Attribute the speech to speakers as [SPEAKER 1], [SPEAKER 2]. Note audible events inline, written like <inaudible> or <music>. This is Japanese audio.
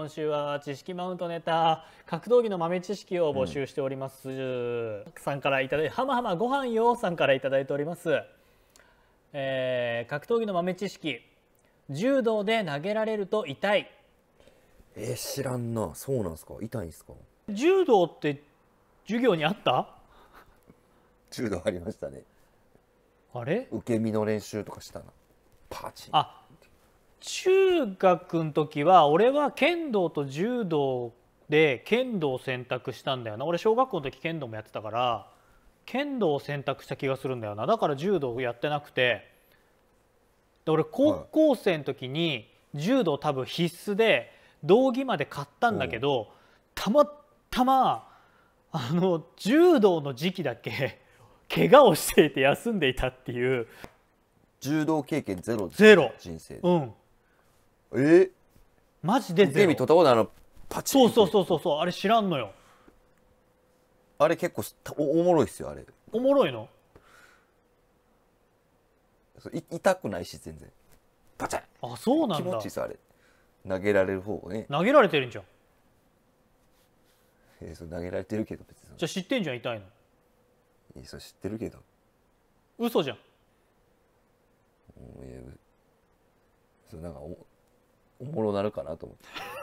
[SPEAKER 1] 今週は知識マウントネタ格闘技の豆知識を募集しております、うん、さんからいただいはまはまご飯よさんからいただいております、えー、格闘技の豆知識柔道で投げられると痛い
[SPEAKER 2] えー、知らんなそうなんですか痛いんですか
[SPEAKER 1] 柔道って授業にあった
[SPEAKER 2] <laughs> 柔道ありましたねあれ受け身の練習とかし
[SPEAKER 1] たなパチンあ中学の時は俺は剣道と柔道で剣道を選択したんだよな俺小学校の時剣道もやってたから剣道を選択した気がするんだよなだから柔道やってなくてで俺高校生の時に柔道多分必須で道着まで買ったんだけど、たまたまあの柔道の時期だけ怪我をしていて休んでいたっていう柔
[SPEAKER 2] 道経験ゼロゼロ人生うんえマジでゼロ撮ったことあのパチ
[SPEAKER 1] そうそうそうそうそうあれ知らんのよ
[SPEAKER 2] あれ結構おおもろいっすよあれ
[SPEAKER 1] おもろいのい痛
[SPEAKER 2] くないし全然パチャあ
[SPEAKER 1] そうなんだ気持ちいいさ
[SPEAKER 2] あれ投げられる方をね
[SPEAKER 1] 投げられてるんじゃん
[SPEAKER 2] えー、そ投げられてるけど別
[SPEAKER 1] にじゃあ知ってんじゃん痛いの
[SPEAKER 2] えー、そう知ってるけど嘘じゃんいやそうなんかおおもろなるかなと思って。